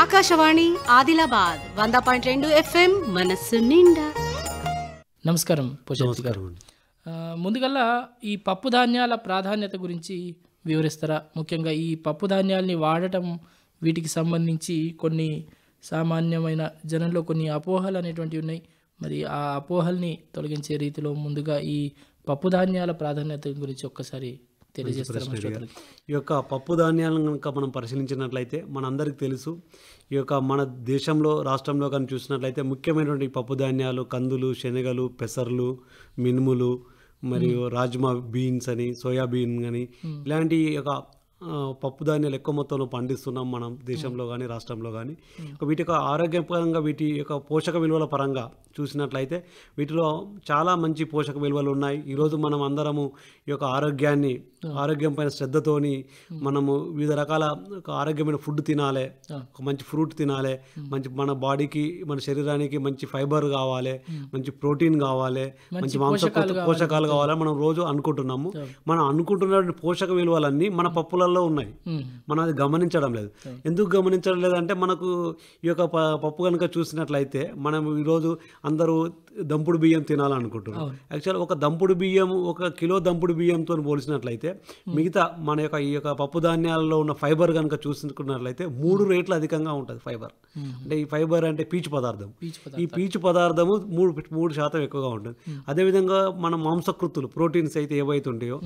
ఆకాశవాణి ఆదిలాబాద్ వంద పాయింట్ రెండు ఎఫ్ఎం మనస్సు నిండా నమస్కారం గారు ముందుగల్లా ఈ పప్పు ధాన్యాల ప్రాధాన్యత గురించి వివరిస్తారా ముఖ్యంగా ఈ పప్పు ధాన్యాల్ని వాడటం వీటికి సంబంధించి కొన్ని సామాన్యమైన జనంలో కొన్ని అపోహలు అనేటువంటివి ఉన్నాయి మరి ఆ అపోహల్ని తొలగించే రీతిలో ముందుగా ఈ పప్పు ధాన్యాల ప్రాధాన్యత గురించి ఒక్కసారి ఈ యొక్క పప్పు ధాన్యాలను కనుక మనం పరిశీలించినట్లయితే మనందరికీ తెలుసు ఈ యొక్క మన దేశంలో రాష్ట్రంలో కానీ చూసినట్లయితే ముఖ్యమైనటువంటి పప్పు ధాన్యాలు కందులు శనగలు పెసర్లు మినుములు మరియు రాజ్మా బీన్స్ అని సోయాబీన్ అని ఇలాంటి యొక్క పప్పు ధాన్యాలు ఎక్కువ మొత్తంలో పండిస్తున్నాం మనం దేశంలో కానీ రాష్ట్రంలో కానీ వీటి యొక్క ఆరోగ్యపరంగా వీటి యొక్క పోషక విలువల పరంగా చూసినట్లయితే వీటిలో చాలా మంచి పోషక విలువలు ఉన్నాయి ఈరోజు మనం అందరము ఈ యొక్క ఆరోగ్యాన్ని ఆరోగ్యం పైన శ్రద్ధతోని మనము వివిధ రకాల ఆరోగ్యమైన ఫుడ్ తినాలి ఒక మంచి ఫ్రూట్ తినాలి మంచి మన బాడీకి మన శరీరానికి మంచి ఫైబర్ కావాలి మంచి ప్రోటీన్ కావాలి మంచి మాంస పోషకాలు కావాలి మనం రోజు అనుకుంటున్నాము మనం అనుకుంటున్న పోషక విలువలన్నీ మన పప్పులలో ఉన్నాయి మనం అది గమనించడం లేదు ఎందుకు గమనించడం లేదంటే మనకు ఈ యొక్క పప్పు కనుక చూసినట్లయితే మనం ఈరోజు అందరూ దంపుడు బియ్యం తినాలనుకుంటున్నాం యాక్చువల్గా ఒక దంపుడు బియ్యం ఒక కిలో దంపుడు బియ్యంతో పోల్చినట్లయితే మిగతా మన యొక్క ఈ యొక్క పప్పు ధాన్యాలలో ఉన్న ఫైబర్ కనుక చూసుకున్నట్లయితే మూడు రేట్లు అధికంగా ఉంటుంది ఫైబర్ అంటే ఈ ఫైబర్ అంటే పీచు పదార్థం ఈ పీచు పదార్థము మూడు మూడు శాతం ఎక్కువగా ఉంటుంది అదేవిధంగా మన మాంసకృతులు ప్రోటీన్స్ అయితే ఏవైతే ఉంటాయో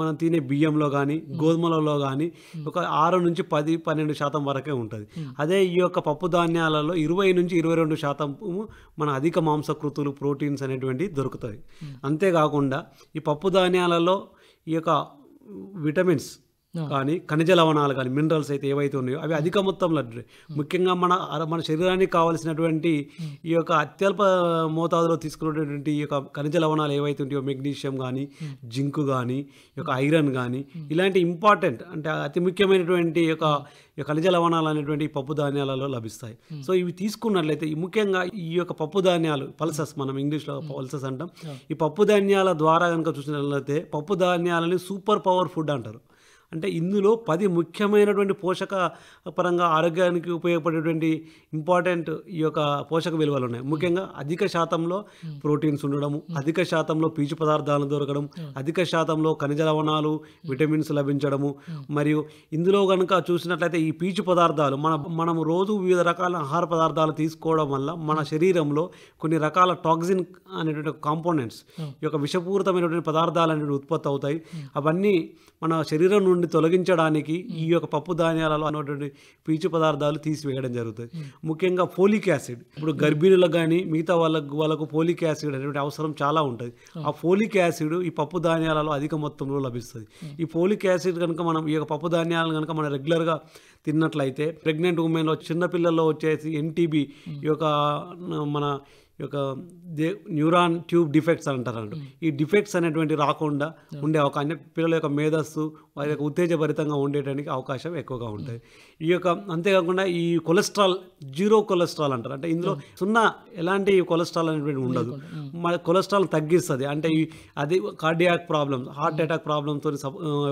మనం తినే బియ్యంలో కానీ గోధుమలలో కానీ ఒక ఆరు నుంచి పది పన్నెండు శాతం వరకే ఉంటుంది అదే ఈ యొక్క పప్పు ధాన్యాలలో ఇరవై నుంచి ఇరవై రెండు శాతం మన అధిక మాంసకృతులు ప్రోటీన్స్ అనేటువంటి దొరుకుతాయి అంతేకాకుండా ఈ పప్పు ధాన్యాలలో ఈ యొక్క విటమిన్స్ కానీ ఖనిజ లవణాలు కానీ మినరల్స్ అయితే ఏవైతే ఉన్నాయో అవి అధిక మొత్తంలో ముఖ్యంగా మన మన శరీరానికి కావాల్సినటువంటి ఈ యొక్క అత్యల్ప మోతాదులో తీసుకున్నటువంటి ఈ యొక్క ఖనిజ లవణాలు ఏవైతే ఉంటాయో మెగ్నీషియం కానీ జింక్ కానీ ఈ యొక్క ఐరన్ కానీ ఇలాంటి ఇంపార్టెంట్ అంటే అతి ముఖ్యమైనటువంటి యొక్క ఖనిజ లవణాలు అనేటువంటి పప్పు ధాన్యాలలో లభిస్తాయి సో ఇవి తీసుకున్నట్లయితే ముఖ్యంగా ఈ యొక్క పప్పు ధాన్యాలు పల్సస్ మనం ఇంగ్లీష్లో పల్సస్ అంటాం ఈ పప్పు ధాన్యాల ద్వారా కనుక చూసినట్లయితే పప్పు ధాన్యాలని సూపర్ పవర్ ఫుడ్ అంటారు అంటే ఇందులో పది ముఖ్యమైనటువంటి పోషక పరంగా ఆరోగ్యానికి ఉపయోగపడేటువంటి ఇంపార్టెంట్ ఈ యొక్క పోషక విలువలు ఉన్నాయి ముఖ్యంగా అధిక శాతంలో ప్రోటీన్స్ ఉండడము అధిక శాతంలో పీచు పదార్థాలు దొరకడం అధిక శాతంలో ఖనిజ లవణాలు విటమిన్స్ లభించడము మరియు ఇందులో కనుక చూసినట్లయితే ఈ పీచు పదార్థాలు మన మనం రోజు వివిధ రకాల ఆహార పదార్థాలు తీసుకోవడం వల్ల మన శరీరంలో కొన్ని రకాల టాక్సిన్ అనేటువంటి కాంపోనెంట్స్ ఈ యొక్క విషపూరితమైనటువంటి పదార్థాలు అనేవి ఉత్పత్తి అవుతాయి అవన్నీ మన శరీరం నుండి నుండి తొలగించడానికి ఈ యొక్క పప్పు ధాన్యాలలో అనేటువంటి పీచు పదార్థాలు తీసివేయడం జరుగుతుంది ముఖ్యంగా ఫోలిక్ యాసిడ్ ఇప్పుడు గర్భిణులకు కానీ మిగతా వాళ్ళకు వాళ్ళకు ఫోలిక్ యాసిడ్ అనేటువంటి అవసరం చాలా ఉంటుంది ఆ ఫోలిక్ యాసిడ్ ఈ పప్పు ధాన్యాలలో అధిక మొత్తంలో లభిస్తుంది ఈ ఫోలిక్ యాసిడ్ కనుక మనం ఈ యొక్క పప్పు ధాన్యాలను కనుక మనం రెగ్యులర్గా తిన్నట్లయితే ప్రెగ్నెంట్ ఉమెన్లో చిన్నపిల్లల్లో వచ్చేసి ఎన్టీబీ ఈ యొక్క మన యొక్క న్యూరాన్ ట్యూబ్ డిఫెక్ట్స్ అని అంటారు అంటారు ఈ డిఫెక్ట్స్ అనేటువంటి రాకుండా ఉండే ఒక పిల్లల యొక్క మేధస్సు వారి యొక్క ఉత్తేజభరితంగా ఉండేటానికి అవకాశం ఎక్కువగా ఉంటుంది ఈ యొక్క అంతేకాకుండా ఈ కొలెస్ట్రాల్ జీరో కొలెస్ట్రాల్ అంటారు అంటే ఇందులో సున్నా ఎలాంటి కొలెస్ట్రాల్ అనేటువంటి ఉండదు మన కొలెస్ట్రాల్ తగ్గిస్తుంది అంటే ఈ అది కార్డియాక్ ప్రాబ్లమ్ హార్ట్ అటాక్ ప్రాబ్లంతో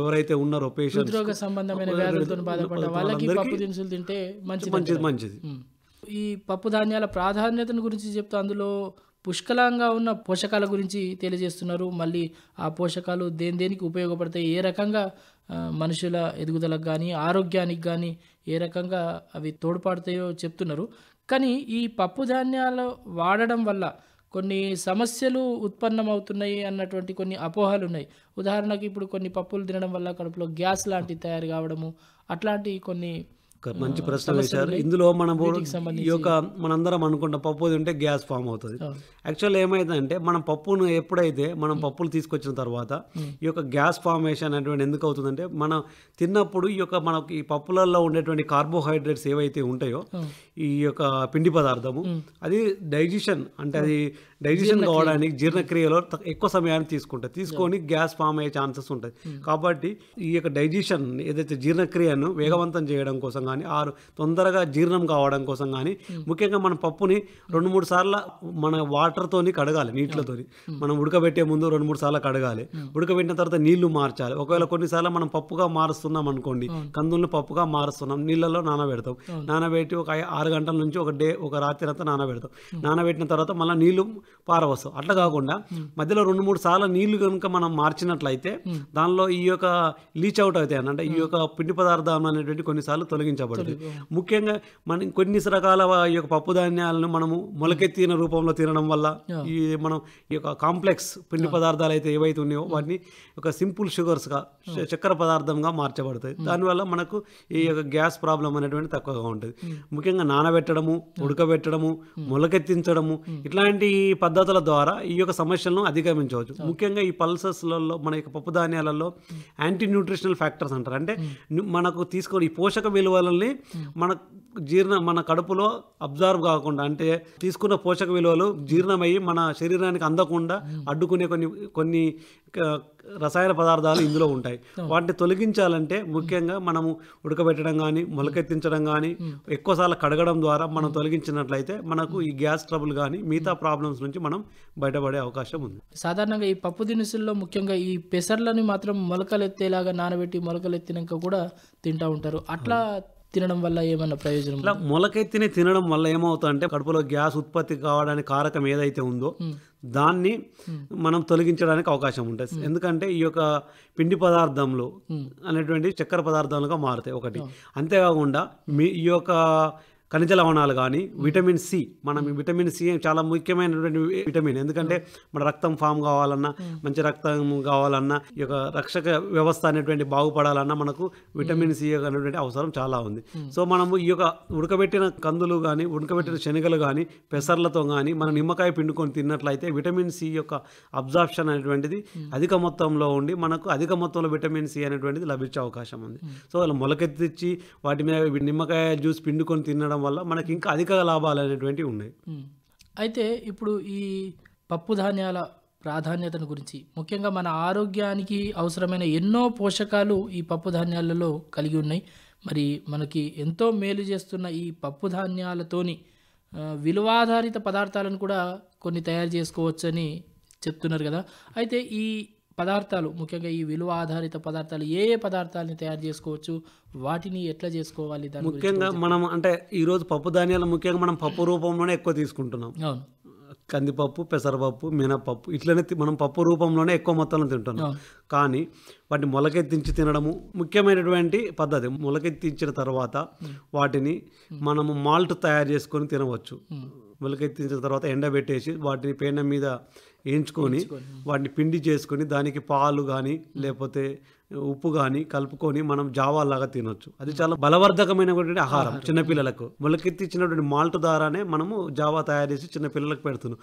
ఎవరైతే ఉన్నారో పేషెంట్ సంబంధమైన మంచిది మంచిది ఈ పప్పు ధాన్యాల ప్రాధాన్యతను గురించి చెప్తూ అందులో పుష్కలంగా ఉన్న పోషకాల గురించి తెలియజేస్తున్నారు మళ్ళీ ఆ పోషకాలు దేని దేనికి ఉపయోగపడతాయి ఏ రకంగా మనుషుల ఎదుగుదలకు కానీ ఆరోగ్యానికి కానీ ఏ రకంగా అవి తోడ్పడతాయో చెప్తున్నారు కానీ ఈ పప్పు ధాన్యాలు వాడడం వల్ల కొన్ని సమస్యలు ఉత్పన్నమవుతున్నాయి అన్నటువంటి కొన్ని అపోహలు ఉన్నాయి ఉదాహరణకి ఇప్పుడు కొన్ని పప్పులు తినడం వల్ల కడుపులో గ్యాస్ లాంటివి తయారు కావడము అట్లాంటి కొన్ని మంచి ప్రశ్న వేశారు ఇందులో మనం ఈ యొక్క మనందరం అనుకుంటాం పప్పు ఉంటే గ్యాస్ ఫామ్ అవుతుంది యాక్చువల్ ఏమైందంటే మనం పప్పును ఎప్పుడైతే మనం పప్పులు తీసుకొచ్చిన తర్వాత ఈ యొక్క గ్యాస్ ఫార్మేషన్ అనేటువంటి ఎందుకు అవుతుందంటే మనం తిన్నప్పుడు ఈ యొక్క మనకి ఈ పప్పులలో ఉండేటువంటి కార్బోహైడ్రేట్స్ ఏవైతే ఉంటాయో ఈ యొక్క పిండి పదార్థము అది డైజెషన్ అంటే అది డైజెషన్ కావడానికి జీర్ణక్రియలో ఎక్కువ సమయాన్ని తీసుకుంటాయి తీసుకొని గ్యాస్ ఫామ్ అయ్యే ఛాన్సెస్ ఉంటాయి కాబట్టి ఈ యొక్క డైజెషన్ ఏదైతే జీర్ణక్రియను వేగవంతం చేయడం కోసం కానీ ఆరు తొందరగా జీర్ణం కావడం కోసం కానీ ముఖ్యంగా మన పప్పుని రెండు మూడు సార్లు మన వాటర్తోని కడగాలి నీటితోని మనం ఉడకబెట్టే ముందు రెండు మూడు సార్లు కడగాలి ఉడకబెట్టిన తర్వాత నీళ్లు మార్చాలి ఒకవేళ కొన్నిసార్లు మనం పప్పుగా మారుస్తున్నాం అనుకోండి కందులను పప్పుగా మారుస్తున్నాం నీళ్ళలో నానబెడతాం నానబెట్టి ఒక ఆరు గంటల నుంచి ఒక డే ఒక రాత్రి అంతా నానబెడతాం నానబెట్టిన తర్వాత మళ్ళీ నీళ్లు పారవస్తాం అట్లా కాకుండా మధ్యలో రెండు మూడు సార్లు నీళ్లు కనుక మనం మార్చినట్లయితే దానిలో ఈ యొక్క లీచ్ అవుట్ అవుతాయి అంటే ఈ యొక్క పిండి పదార్థం అనేటువంటి కొన్నిసార్లు తొలగించాలి తొలగించబడుతుంది ముఖ్యంగా మనం కొన్ని రకాల ఈ యొక్క పప్పు ధాన్యాలను మనము మొలకెత్తిన రూపంలో తినడం వల్ల ఈ మనం ఈ యొక్క కాంప్లెక్స్ పిండి పదార్థాలు అయితే ఏవైతే ఉన్నాయో వాటిని ఒక సింపుల్ షుగర్స్గా చక్కెర పదార్థంగా మార్చబడతాయి దానివల్ల మనకు ఈ యొక్క గ్యాస్ ప్రాబ్లం అనేటువంటి తక్కువగా ఉంటుంది ముఖ్యంగా నానబెట్టడము ఉడకబెట్టడము మొలకెత్తించడము ఇట్లాంటి పద్ధతుల ద్వారా ఈ యొక్క సమస్యలను అధిగమించవచ్చు ముఖ్యంగా ఈ పల్సస్లలో మన యొక్క పప్పు ధాన్యాలలో యాంటీ న్యూట్రిషనల్ ఫ్యాక్టర్స్ అంటారు అంటే మనకు తీసుకొని పోషక విలువలు విలువలని మన జీర్ణ మన కడుపులో అబ్జర్వ్ కాకుండా అంటే తీసుకున్న పోషక విలువలు జీర్ణమయ్యి మన శరీరానికి అందకుండా అడ్డుకునే కొన్ని కొన్ని రసాయన పదార్థాలు ఇందులో ఉంటాయి వాటిని తొలగించాలంటే ముఖ్యంగా మనము ఉడకబెట్టడం కానీ మొలకెత్తించడం కానీ ఎక్కువసార్లు కడగడం ద్వారా మనం తొలగించినట్లయితే మనకు ఈ గ్యాస్ ట్రబుల్ కానీ మిగతా ప్రాబ్లమ్స్ నుంచి మనం బయటపడే అవకాశం ఉంది సాధారణంగా ఈ పప్పు దినుసుల్లో ముఖ్యంగా ఈ పెసర్లని మాత్రం మొలకలెత్తేలాగా నానబెట్టి మొలకలెత్తినాక కూడా తింటూ ఉంటారు అట్లా తినడం వల్ల ఏమన్నా ప్రయోజనం ఇలా మొలకెత్తిని తినడం వల్ల అంటే కడుపులో గ్యాస్ ఉత్పత్తి కావడానికి కారకం ఏదైతే ఉందో hmm. దాన్ని hmm. మనం తొలగించడానికి అవకాశం ఉంటుంది hmm. ఎందుకంటే ఈ యొక్క పిండి పదార్థంలో అనేటువంటి చక్కెర పదార్థాలుగా మారుతాయి ఒకటి అంతేకాకుండా మీ ఈ యొక్క ఖనిజ లవణాలు కానీ విటమిన్ సి మనం విటమిన్ సి చాలా ముఖ్యమైనటువంటి విటమిన్ ఎందుకంటే మన రక్తం ఫామ్ కావాలన్నా మంచి రక్తం కావాలన్నా ఈ యొక్క రక్షక వ్యవస్థ అనేటువంటి బాగుపడాలన్నా మనకు విటమిన్ సి అనేటువంటి అవసరం చాలా ఉంది సో మనము ఈ యొక్క ఉడకబెట్టిన కందులు కానీ ఉడకబెట్టిన శనగలు కానీ పెసర్లతో కానీ మనం నిమ్మకాయ పిండుకొని తిన్నట్లయితే విటమిన్ సి యొక్క అబ్జాప్షన్ అనేటువంటిది అధిక మొత్తంలో ఉండి మనకు అధిక మొత్తంలో విటమిన్ సి అనేటువంటిది లభించే అవకాశం ఉంది సో అలా మొలకెత్తిచ్చి వాటి మీద నిమ్మకాయ జ్యూస్ పిండుకొని తినడం ఉండడం వల్ల మనకి ఇంకా అధిక లాభాలు అనేటువంటివి ఉన్నాయి అయితే ఇప్పుడు ఈ పప్పు ధాన్యాల ప్రాధాన్యతను గురించి ముఖ్యంగా మన ఆరోగ్యానికి అవసరమైన ఎన్నో పోషకాలు ఈ పప్పు ధాన్యాలలో కలిగి ఉన్నాయి మరి మనకి ఎంతో మేలు చేస్తున్న ఈ పప్పు ధాన్యాలతోని విలువాధారిత పదార్థాలను కూడా కొన్ని తయారు చేసుకోవచ్చని చెప్తున్నారు కదా అయితే ఈ పదార్థాలు ముఖ్యంగా ఈ విలువ ఆధారిత పదార్థాలు ఏ ఏ పదార్థాలని తయారు చేసుకోవచ్చు వాటిని ఎట్లా చేసుకోవాలి దాని ముఖ్యంగా మనం అంటే ఈరోజు పప్పు ధాన్యాలు ముఖ్యంగా మనం పప్పు రూపంలోనే ఎక్కువ తీసుకుంటున్నాం అవును కందిపప్పు పెసరపప్పు మినపప్పు ఇట్లనే మనం పప్పు రూపంలోనే ఎక్కువ మొత్తంలో తింటున్నాం కానీ వాటిని మొలకెత్తించి తినడము ముఖ్యమైనటువంటి పద్ధతి మొలకెత్తించిన తర్వాత వాటిని మనము మాల్ట్ తయారు చేసుకొని తినవచ్చు మొలకెత్తించిన తర్వాత ఎండబెట్టేసి వాటిని పేన మీద వేయించుకొని వాటిని పిండి చేసుకొని దానికి పాలు కానీ లేకపోతే ఉప్పు కానీ కలుపుకొని మనం జావాలాగా తినొచ్చు అది చాలా బలవర్ధకమైనటువంటి ఆహారం చిన్నపిల్లలకు మొలకెత్తిచ్చినటువంటి మాల్ట్ ద్వారానే మనము జావా తయారు చేసి చిన్నపిల్లలకు పెడుతున్నాం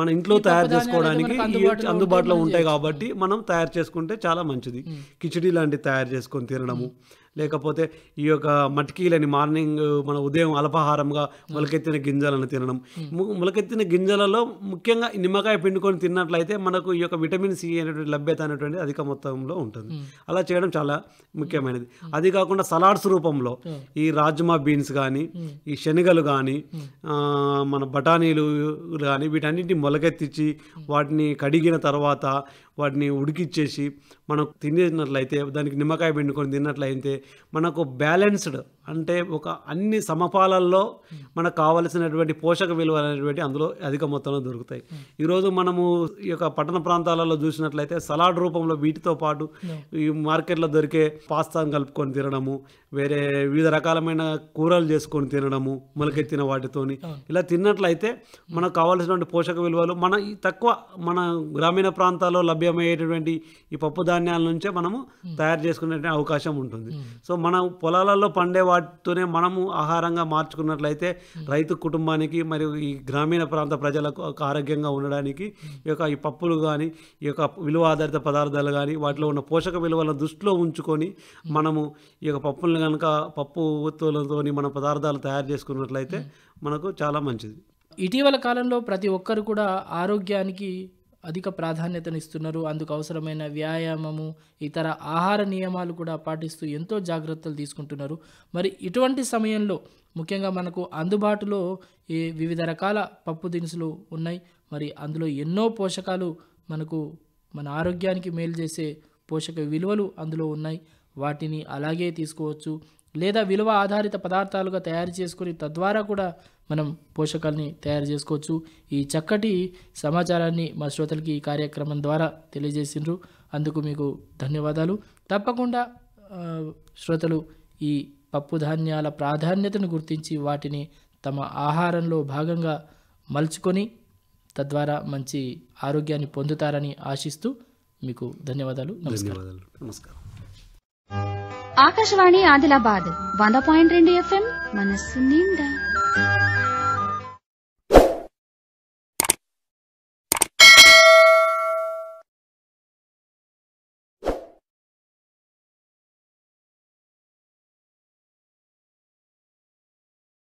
మన ఇంట్లో తయారు చేసుకోవడానికి అందుబాటులో ఉంటాయి కాబట్టి మనం తయారు చేసుకుంటే చాలా మంచిది కిచడీ లాంటివి తయారు చేసుకొని తినడము లేకపోతే ఈ యొక్క మట్కీలని మార్నింగ్ మన ఉదయం అల్పాహారంగా మొలకెత్తిన గింజలను తినడం మొలకెత్తిన గింజలలో ముఖ్యంగా నిమ్మకాయ పిండుకొని తిన్నట్లయితే మనకు ఈ యొక్క విటమిన్ సి అనేటువంటి లభ్యత అనేటువంటి అధిక మొత్తంలో ఉంటుంది అలా చేయడం చాలా ముఖ్యమైనది అది కాకుండా సలాడ్స్ రూపంలో ఈ రాజ్మా బీన్స్ కానీ ఈ శనగలు కానీ మన బఠానీలు కానీ వీటన్నిటిని మొలకెత్తించి వాటిని కడిగిన తర్వాత వాటిని ఉడికిచ్చేసి మనం తినేసినట్లయితే దానికి నిమ్మకాయ పిండుకొని తిన్నట్లయితే మనకు బ్యాలెన్స్డ్ అంటే ఒక అన్ని సమపాలల్లో మనకు కావలసినటువంటి పోషక విలువలు అనేటువంటి అందులో అధిక మొత్తంలో దొరుకుతాయి hmm. ఈరోజు మనము ఈ యొక్క పట్టణ ప్రాంతాలలో చూసినట్లయితే సలాడ్ రూపంలో వీటితో పాటు hmm. ఈ మార్కెట్లో దొరికే పాస్తాను కలుపుకొని తినడము వేరే వివిధ రకాలమైన కూరలు చేసుకొని తినడము మొలకెత్తిన వాటితోని hmm. ఇలా తిన్నట్లయితే మనకు కావలసినటువంటి పోషక విలువలు మన తక్కువ మన గ్రామీణ ప్రాంతాల్లో లభ్యమయ్యేటటువంటి ఈ పప్పు ధాన్యాల నుంచే మనము తయారు చేసుకునే అవకాశం ఉంటుంది సో మన పొలాలలో పండే వాటితోనే మనము ఆహారంగా మార్చుకున్నట్లయితే రైతు కుటుంబానికి మరియు ఈ గ్రామీణ ప్రాంత ప్రజలకు ఒక ఆరోగ్యంగా ఉండడానికి ఈ యొక్క ఈ పప్పులు కానీ ఈ యొక్క విలువ ఆధారిత పదార్థాలు కానీ వాటిలో ఉన్న పోషక విలువలను దృష్టిలో ఉంచుకొని మనము ఈ యొక్క పప్పులను కనుక పప్పు ఉత్తులతో మన పదార్థాలు తయారు చేసుకున్నట్లయితే మనకు చాలా మంచిది ఇటీవల కాలంలో ప్రతి ఒక్కరు కూడా ఆరోగ్యానికి అధిక ప్రాధాన్యతనిస్తున్నారు అందుకు అవసరమైన వ్యాయామము ఇతర ఆహార నియమాలు కూడా పాటిస్తూ ఎంతో జాగ్రత్తలు తీసుకుంటున్నారు మరి ఇటువంటి సమయంలో ముఖ్యంగా మనకు అందుబాటులో ఏ వివిధ రకాల పప్పు దినుసులు ఉన్నాయి మరి అందులో ఎన్నో పోషకాలు మనకు మన ఆరోగ్యానికి మేలు చేసే పోషక విలువలు అందులో ఉన్నాయి వాటిని అలాగే తీసుకోవచ్చు లేదా విలువ ఆధారిత పదార్థాలుగా తయారు చేసుకుని తద్వారా కూడా మనం పోషకాలని తయారు చేసుకోవచ్చు ఈ చక్కటి సమాచారాన్ని మా శ్రోతలకి ఈ కార్యక్రమం ద్వారా తెలియజేసిండ్రు అందుకు మీకు ధన్యవాదాలు తప్పకుండా శ్రోతలు ఈ పప్పు ధాన్యాల ప్రాధాన్యతను గుర్తించి వాటిని తమ ఆహారంలో భాగంగా మలుచుకొని తద్వారా మంచి ఆరోగ్యాన్ని పొందుతారని ఆశిస్తూ మీకు ధన్యవాదాలు నమస్కారం ఆకాశవాణి ఆదిలాబాద్ వంద పాయింట్ రెండు ఎఫ్ఎం మనస్సు నిండా